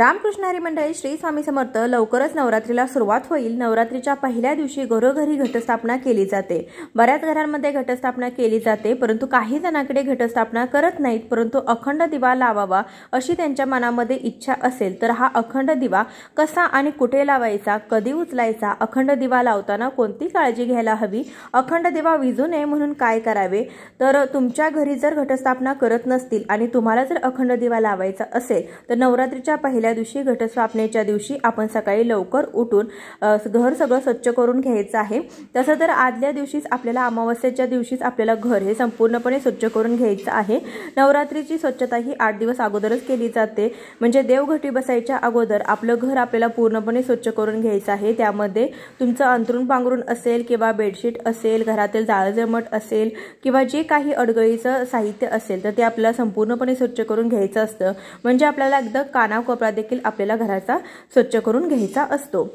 रामकृष्णारी मंडळी श्री स्वामी समर्थ लवकरच नवरात्रीला सुरुवात होईल नवरात्रीच्या पहिल्या दिवशी घरोघरी घटस्थापना केली जाते बऱ्याच घरांमध्ये घटस्थापना केली जाते परंतु काही जणांकडे घटस्थापना करत नाहीत परंतु अखंड दिवा लावावा अशी त्यांच्या मनामध्ये इच्छा असेल तर हा अखंड दिवा कसा आणि कुठे लावायचा कधी उचलायचा अखंड दिवा लावताना कोणती काळजी घ्यायला हवी अखंड दिवा विजू नये म्हणून काय करावे तर तुमच्या घरी जर घटस्थापना करत नसतील आणि तुम्हाला जर अखंड दिवा लावायचा असेल तर नवरात्रीच्या पहिल्या पहिल्या दिवशी घटस्थापनेच्या दिवशी आपण सकाळी लवकर उठून घर सगळं स्वच्छ करून घ्यायचं आहे तसं तर आदल्या दिवशीच आपल्याला अमावस्याच्या दिवशीच आपल्याला घर हे संपूर्णपणे स्वच्छ करून घ्यायचं आहे नवरात्रीची स्वच्छता ही आठ दिवस अगोदरच केली जाते म्हणजे देवघटी बसायच्या अगोदर आपलं घर आपल्याला पूर्णपणे स्वच्छ करून घ्यायचं आहे त्यामध्ये तुमचं अंतरुण पांघरून असेल किंवा बेडशीट असेल घरातील जाळजमट असेल किंवा जे काही अडगळीचं साहित्य असेल तर ते आपल्याला संपूर्णपणे स्वच्छ करून घ्यायचं असतं म्हणजे आपल्याला एकदम कानाकोपरा देखील आपल्याला घराचा स्वच्छ करून घ्यायचा असतो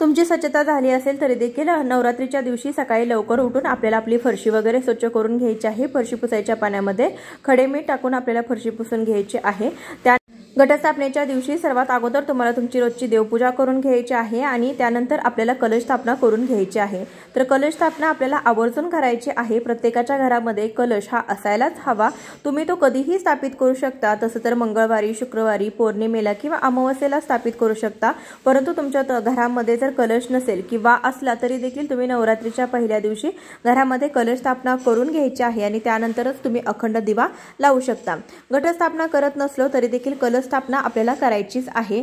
तुमची स्वच्छता झाली असेल तरी देखील नवरात्रीच्या दिवशी सकाळी लवकर उठून आपल्याला आपली फरशी वगैरे स्वच्छ करून घ्यायची आहे फरशी पुसायच्या पाण्यामध्ये खडे मीठ टाकून आपल्याला फरशी पुसून घ्यायची आहे त्या घटस्थापनेच्या दिवशी सर्वात अगोदर तुम्हाला तुमची रोजची देवपूजा करून घ्यायची आहे आणि त्यानंतर आपल्याला कलश स्थापना करून घ्यायची आहे तर कलश स्थापना आपल्याला आवर्जून करायची आहे प्रत्येकाच्या घरामध्ये कलश हा असायलाच हवा तुम्ही तो कधीही स्थापित करू शकता तसं तर मंगळवारी शुक्रवारी पौर्णिमेला किंवा अमावस्येला स्थापित करू शकता परंतु तुमच्या घरामध्ये जर कलश नसेल किंवा असला तरी देखील तुम्ही नवरात्रीच्या पहिल्या दिवशी घरामध्ये कलश स्थापना करून घ्यायची आहे आणि त्यानंतरच तुम्ही अखंड दिवा लावू शकता घटस्थापना करत नसलो तरी देखील कलश स्थापना आपल्याला करायचीच आहे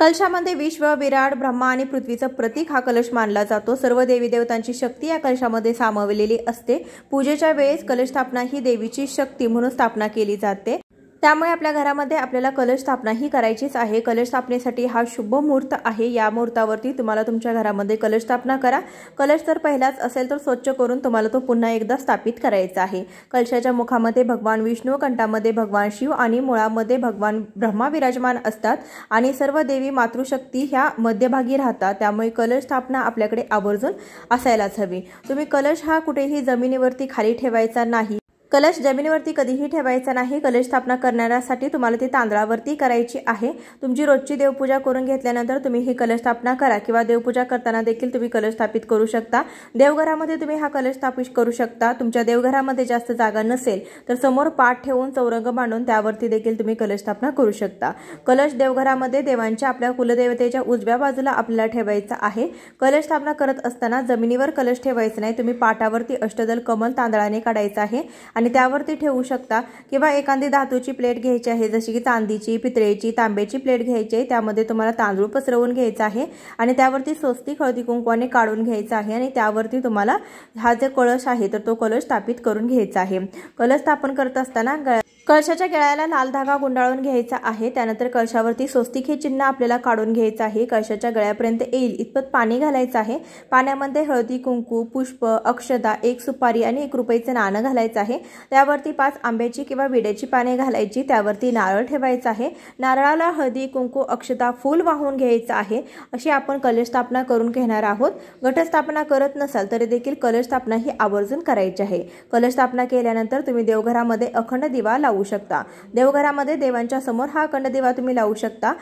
कलशामध्ये विश्व विराट ब्रह्मा आणि पृथ्वीचं प्रतीक हा कलश मानला जातो सर्व देवी देवतांची शक्ती या कलशामध्ये सामावलेली असते पूजेच्या वेळेस कलश स्थापना ही देवीची शक्ती म्हणून स्थापना केली जाते त्यामुळे आपल्या घरामध्ये आपल्याला कलश स्थापना ही करायचीच आहे कलश स्थापनेसाठी हा शुभ मुहूर्त आहे या मुहूर्तावरती तुम्हाला तुमच्या घरामध्ये कलश स्थापना करा कलश तर पहिलाच असेल तर स्वच्छ करून तुम्हाला तो पुन्हा एकदा स्थापित करायचा आहे कलशाच्या मुखामध्ये भगवान विष्णू कंठामध्ये भगवान शिव आणि मुळामध्ये भगवान ब्रह्मा विराजमान असतात आणि सर्व देवी मातृशक्ती ह्या मध्यभागी राहतात त्यामुळे कलश स्थापना आपल्याकडे आवर्जून असायलाच हवी तुम्ही कलश हा कुठेही जमिनीवरती खाली ठेवायचा नाही कलश जमिनीवरती कधीही ठेवायचा नाही कलश स्थापना करण्यासाठी तुम्हाला ती तांदळावरती करायची आहे तुमची रोजची देवपूजा करून घेतल्यानंतर तुम्ही ही कलश स्थापना करा किंवा देवपूजा करताना देखील तुम्ही कलश स्थापित करू शकता देवघरामध्ये तुम्ही हा कलश स्थापित करू शकता तुमच्या देवघरामध्ये जास्त जागा नसेल तर समोर पाठ ठेवून चौरंग मांडून त्यावरती देखील तुम्ही कलश स्थापना करू शकता कलश देवघरामध्ये देवांच्या आपल्या कुलदेवतेच्या उजव्या बाजूला आपल्याला ठेवायचा आहे कलश स्थापना करत असताना जमिनीवर कलश ठेवायचं नाही तुम्ही पाटावरती अष्टदल कमल तांदळाने काढायचा आहे आणि त्यावरती ठेवू शकता किंवा एखादी धातूची प्लेट घ्यायची आहे जशी की चांदीची पितळेची तांब्याची प्लेट घ्यायची आहे त्यामध्ये तुम्हाला तांदूळ पसरवून घ्यायचा आहे आणि त्यावरती स्वस्ती हळदी कुंकवाने काढून घ्यायचा आहे आणि त्यावरती तुम्हाला हा जे कळश आहे तर तो कलश स्थापित करून घ्यायचा आहे कलश स्थापन करत असताना गळ्या कळशाच्या गळ्याला लाल धागा गुंडाळून घ्यायचा आहे त्यानंतर कळशावरती स्वस्तिक हे चिन्ह आपल्याला काढून घ्यायचं आहे कळशाच्या गळ्यापर्यंत येईल इतपत पाणी घालायचं आहे पाण्यामध्ये हळदी कुंकू पुष्प अक्षदा एक सुपारी आणि एक रुपयाचं नाणं घालायचं आहे त्यावरती पाच आंब्याची किंवा विड्याची पाने घालायची त्यावरती नारळ ठेवायचा आहे नारळाला हळदी कुंकू अक्षदा फूल वाहून घ्यायचं आहे अशी आपण कलशस्थापना करून घेणार आहोत घटस्थापना करत नसाल तरी देखील कलशस्थापना ही आवर्जून करायची आहे कलशस्थापना केल्यानंतर तुम्ही देवघरामध्ये अखंड दिवा लावू लावू शकता देवघरामध्ये देवांच्या समोर हा अखंड दिवा तुम्ही लावू शकता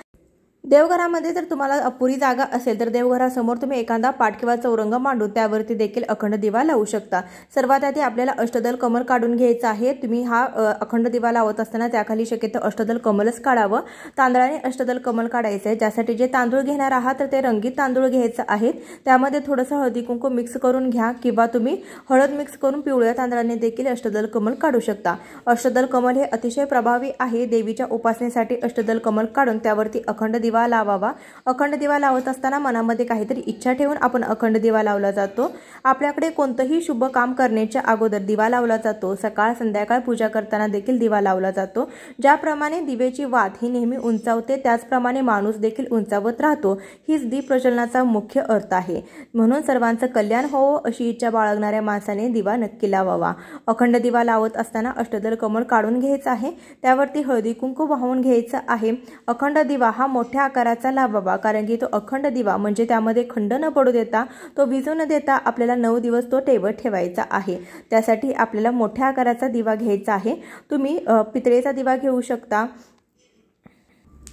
देवघरामध्ये जर तुम्हाला अपुरी जागा असेल तर देवघरासमोर तुम्ही एखादा पाठ किंवा चौरंग मांडून त्यावरती देखील अखंड दिवा लावू शकता सर्वात आधी आपल्याला अष्टदल कमल काढून घ्यायचं आहे तुम्ही हा अखंड दिवा लावत असताना त्याखाली शक्यतो अष्टदल कमलच काढावं तांदळाने अष्टदल कमल काढायचं आहे ज्यासाठी जे तांदूळ घेणार आहात तर ते रंगीत तांदूळ घ्यायचं आहेत त्यामध्ये थोडंसं हळदी कुंकू मिक्स करून घ्या किंवा तुम्ही हळद मिक्स करून पिवळ्या तांदळाने देखील अष्टदल कमल काढू शकता अष्टदल कमल हे अतिशय प्रभावी आहे देवीच्या उपासनेसाठी अष्टदल कमल काढून त्यावरती अखंड दिवा दिवा लावावा अखंड दिवा लावत असताना मनामध्ये काहीतरी इच्छा ठेवून आपण अखंड दिवा लावला जातो आपल्याकडे कोणतंही शुभ काम करण्याच्या अगोदर दिवा लावला जातो सकाळ संध्याकाळ पूजा करताना देखील दिवा लावला जातो ज्याप्रमाणे दिवेची वात ही नेहमी उंचावते त्याचप्रमाणे माणूस देखील उंचावत राहतो हीच प्रचलनाचा मुख्य अर्थ आहे म्हणून सर्वांचं कल्याण होवो अशी इच्छा बाळगणाऱ्या माणसाने दिवा नक्की लावावा अखंड दिवा लावत असताना अष्टदल कमळ काढून घ्यायचं आहे त्यावरती हळदी कुंकू वाहून घ्यायचं आहे अखंड दिवा हा मोठ्या आकाराचा लावावा कारण की तो अखंड दिवा म्हणजे त्यामध्ये खंड न पडू देता तो विजू न देता आपल्याला नऊ दिवस तो टेबल ठेवायचा आहे त्यासाठी आपल्याला मोठ्या आकाराचा दिवा घ्यायचा आहे तुम्ही पितळेचा दिवा घेऊ शकता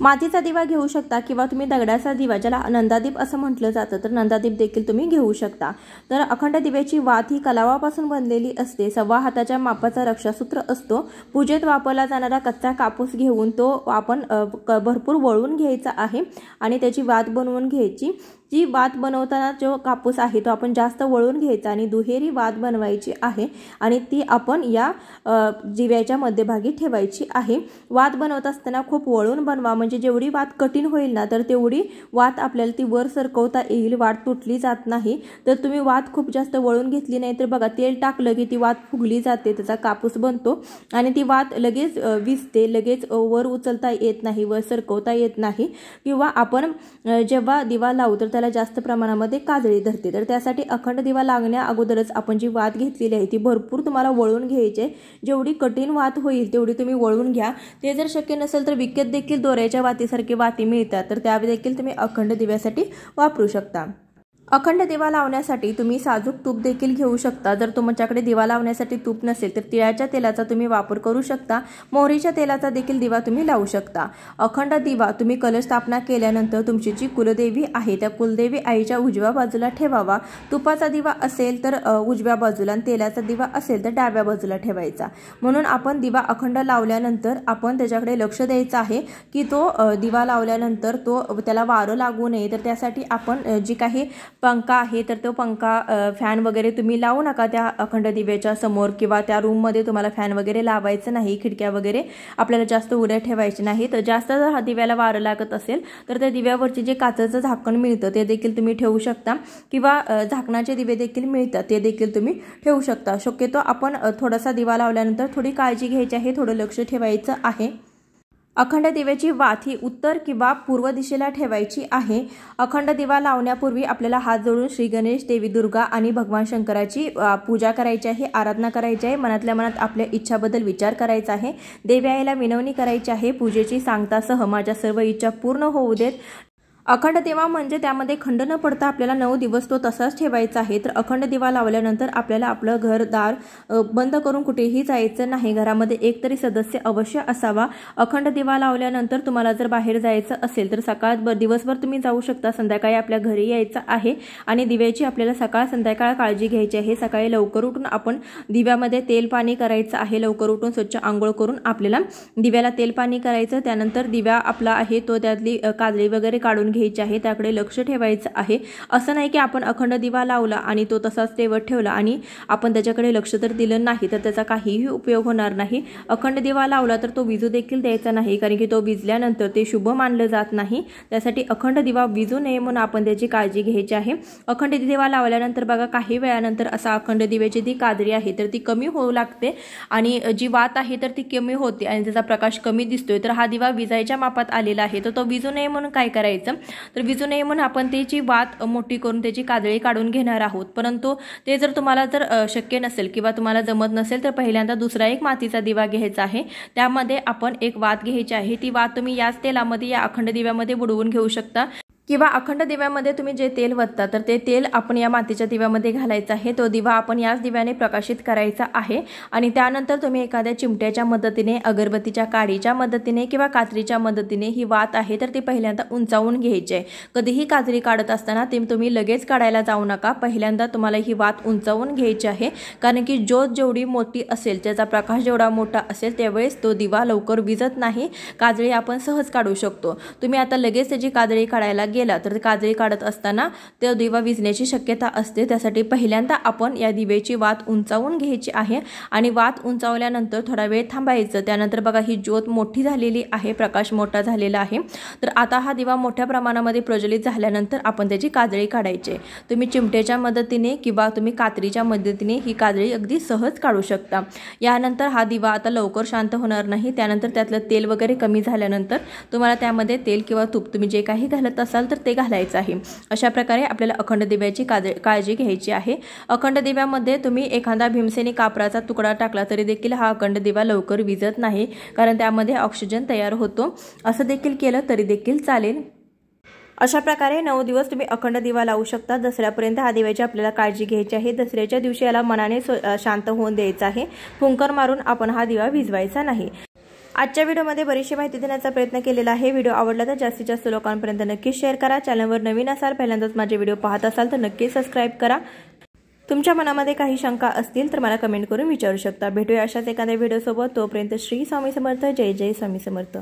मातीचा दिवा घेऊ शकता किंवा तुम्ही दगडाचा दिवा ज्याला नंदादीप असं म्हटलं जातं तर नंदादीप देखील तुम्ही घेऊ शकता तर अखंड दिव्याची वात ही कलावापासून बनलेली असते सव्वा हाताच्या मापाचा रक्षासूत्र असतो पूजेत वापरला जाणारा कच्चा कापूस घेऊन तो आपण भरपूर वळून घ्यायचा आहे आणि त्याची वात बनवून घ्यायची जी वात बनवताना जो कापूस आहे तो आपण जास्त वळून घ्यायचा आणि दुहेरी वात बनवायची आहे आणि ती आपण या जिव्याच्या मध्यभागी ठेवायची आहे वात बनवत असताना खूप वळून बनवा म्हणजे जेवढी वात कठीण होईल ना तर तेवढी वात आपल्याला ती वर सरकवता येईल वात तुटली जात नाही तर तुम्ही वात खूप जास्त वळून घेतली नाही तर बघा तेल टाकलं की ती वात फुगली जाते त्याचा कापूस बनतो आणि ती वात लगेच विजते लगेच वर उचलता येत नाही वर सरकवता येत नाही किंवा आपण जेव्हा दिवा लावू तर आपल्याला जास्त प्रमाणामध्ये काजळी धरते तर त्यासाठी अखंड दिवा लागण्या अगोदरच आपण जी वात घेतलेली आहे ती भरपूर तुम्हाला वळून घ्यायची जेवढी कठीण वात होईल तेवढी तुम्ही वळून घ्या ते जर शक्य नसेल तर विकत देखील दोऱ्याच्या वातीसारखी वाती मिळतात तर त्या देखील तुम्ही अखंड दिव्यासाठी वापरू शकता अखंड दिवा लावण्यासाठी तुम्ही साजूक तूप देखील घेऊ शकता जर तुमच्याकडे दिवा लावण्यासाठी तूप नसेल तर तिळाच्या तेलाचा तुम्ही वापर करू शकता मोहरीच्या तेलाचा देखील दिवा तुम्ही लावू शकता अखंड दिवा तुम्ही कलशस्थापना केल्यानंतर तुमची जी कुलदेवी आहे त्या कुलदेवी आईच्या उजव्या बाजूला ठेवावा तुपाचा दिवा असेल तर उजव्या बाजूला आणि तेलाचा दिवा असेल तर डाव्या बाजूला ठेवायचा म्हणून आपण दिवा अखंड लावल्यानंतर आपण त्याच्याकडे लक्ष द्यायचं आहे की तो दिवा लावल्यानंतर तो त्याला वारं लागू नये तर त्यासाठी आपण जी काही पंखा आहे तर तो पंखा फॅन वगैरे तुम्ही लावू नका त्या अखंड दिव्याच्या समोर किंवा त्या रूममध्ये तुम्हाला फॅन वगैरे लावायचं नाही खिडक्या वगैरे आपल्याला जास्त उड्या ठेवायचे नाही तर जास्त जर हा दिव्याला वारं लागत असेल तर त्या दिव्यावरचे जे काचेचं झाकण मिळतं ते देखील तुम्ही ठेवू शकता किंवा झाकणाचे दिवे देखील मिळतात ते देखील तुम्ही ठेवू शकता शक्यतो आपण थोडासा दिवा लावल्यानंतर थोडी काळजी घ्यायची आहे थोडं लक्ष ठेवायचं आहे अखंड दिव्याची वात ही उत्तर किंवा पूर्व दिशेला ठेवायची आहे अखंड दिवा लावण्यापूर्वी आपल्याला हात जोडून श्री गणेश देवी दुर्गा आणि भगवान शंकराची पूजा करायची आहे आराधना करायची आहे मनातल्या मनात आपल्या इच्छाबद्दल विचार करायचा आहे देवी आईला विनवणी करायची आहे पूजेची सांगतासह माझ्या सर्व इच्छा पूर्ण होऊ देत अखंड दिवा म्हणजे त्यामध्ये खंड न पडता आपल्याला नऊ दिवस तो तसाच ठेवायचा आहे तर अखंड दिवा लावल्यानंतर आपल्याला आपलं घर दार बंद करून कुठेही जायचं नाही घरामध्ये एकतरी सदस्य अवश्य असावा अखंड दिवा लावल्यानंतर तुम्हाला जर बाहेर जायचं असेल तर सकाळ दिवसभर तुम्ही जाऊ शकता संध्याकाळी आपल्या घरी यायचं आहे आणि दिव्याची आपल्याला सकाळ संध्याकाळ काळजी घ्यायची आहे सकाळी लवकर उठून आपण दिव्यामध्ये तेल पाणी करायचं आहे लवकर उठून स्वच्छ आंघोळ करून आपल्याला दिव्याला तेल पाणी करायचं त्यानंतर दिव्या आपला आहे तो त्यातली काजळी वगैरे काढून घ्यायचे आहे त्याकडे लक्ष ठेवायचं आहे असं नाही की आपण अखंड दिवा लावला आणि तो तसाच तेवत ठेवला आणि आपण त्याच्याकडे लक्ष तर दिलं नाही तर त्याचा काहीही उपयोग होणार नाही अखंड दिवा लावला तर तो विजू देखील द्यायचा नाही कारण की तो विजल्यानंतर ते शुभ मानलं जात नाही त्यासाठी अखंड दिवा विजू नये म्हणून आपण त्याची काळजी घ्यायची आहे अखंड दिवा लावल्यानंतर बघा काही वेळानंतर असा अखंड दिव्याची जी कादरी आहे तर ती कमी होऊ लागते आणि जी वात आहे तर ती कमी होते आणि त्याचा प्रकाश कमी दिसतोय तर हा दिवा विजायच्या मापात आलेला आहे तर तो विजू नये म्हणून काय करायचं तर विजू नये म्हणून आपण त्याची वात मोठी करून त्याची काजळी काढून घेणार आहोत परंतु ते जर तुम्हाला जर शक्य नसेल किंवा तुम्हाला जमत नसेल तर पहिल्यांदा दुसरा एक मातीचा दिवा घ्यायचा आहे त्यामध्ये आपण एक वात घ्यायची आहे ती वात तुम्ही याच तेलामध्ये या अखंड दिव्यामध्ये बुडवून घेऊ शकता किंवा अखंड दिव्यामध्ये तुम्ही जे तेल वतता तर ते तेल आपण या मातीच्या दिव्यामध्ये घालायचं आहे तो दिवा आपण याच दिव्याने प्रकाशित करायचा आहे आणि त्यानंतर तुम्ही एखाद्या चिमट्याच्या मदतीने अगरबत्तीच्या काडीच्या मदतीने किंवा कात्रीच्या मदतीने ही वात आहे तर ती पहिल्यांदा उंचावून घ्यायची आहे कधीही काजरी काढत असताना ती तुम्ही लगेच काढायला जाऊ नका पहिल्यांदा तुम्हाला ही वात उंचावून घ्यायची आहे कारण की ज्योत जेवढी मोठी असेल त्याचा प्रकाश जेवढा मोठा असेल त्यावेळेस तो दिवा लवकर विजत नाही काजळी आपण सहज काढू शकतो तुम्ही आता लगेच त्याची काजळी काढायला गेला तर काजळी काढत असताना तो दिवा विजण्याची शक्यता असते त्यासाठी पहिल्यांदा आपण या दिवेची वात उंचावून घ्यायची आहे आणि वात उंचावल्यानंतर थोडा वेळ थांबायचं त्यानंतर बघा ही ज्योत मोठी झालेली आहे प्रकाश मोठा झालेला आहे तर आता हा दिवा मोठ्या प्रमाणामध्ये प्रज्वलित झाल्यानंतर आपण त्याची काजळी काढायची तुम्ही चिमट्याच्या मदतीने किंवा तुम्ही कात्रीच्या मदतीने ही काजळी अगदी सहज काढू शकता यानंतर हा दिवा आता लवकर शांत होणार नाही त्यानंतर त्यातलं तेल वगैरे कमी झाल्यानंतर तुम्हाला त्यामध्ये तेल किंवा तूप तुम्ही जे काही घालत असाल असाल तर ते घालायचं आहे अशा प्रकारे आपल्याला अखंड दिव्याची काळजी घ्यायची आहे अखंड दिव्यामध्ये तुम्ही एखादा भीमसेनी कापराचा तुकडा टाकला तरी देखील हा अखंड दिवा लवकर विजत नाही कारण त्यामध्ये ऑक्सिजन तयार होतो असं देखील केलं तरी देखील चालेल अशा प्रकारे नऊ दिवस तुम्ही अखंड दिवा लावू शकता दसऱ्यापर्यंत हा दिव्याची आपल्याला काळजी घ्यायची आहे दसऱ्याच्या दिवशी याला मनाने शांत होऊन द्यायचं आहे फुंकर मारून आपण हा दिवा विजवायचा नाही आजच्या व्हिडिओमध्ये बरीचशी माहिती देण्याचा प्रयत्न केलेला आहे व्हिडिओ आवडला तर जास्तीत जास्त लोकांपर्यंत नक्कीच शेअर करा चॅनलवर नवीन असाल पहिल्यांदाच माझे व्हिडिओ पाहत असाल तर नक्की सबस्क्राईब करा तुमच्या मनामध्ये काही शंका असतील तर मला कमेंट करून विचारू शकता भेटूया अशाच एखाद्या व्हिडिओसोबत तोपर्यंत श्री स्वामी समर्थ जय जय स्वामी समर्थ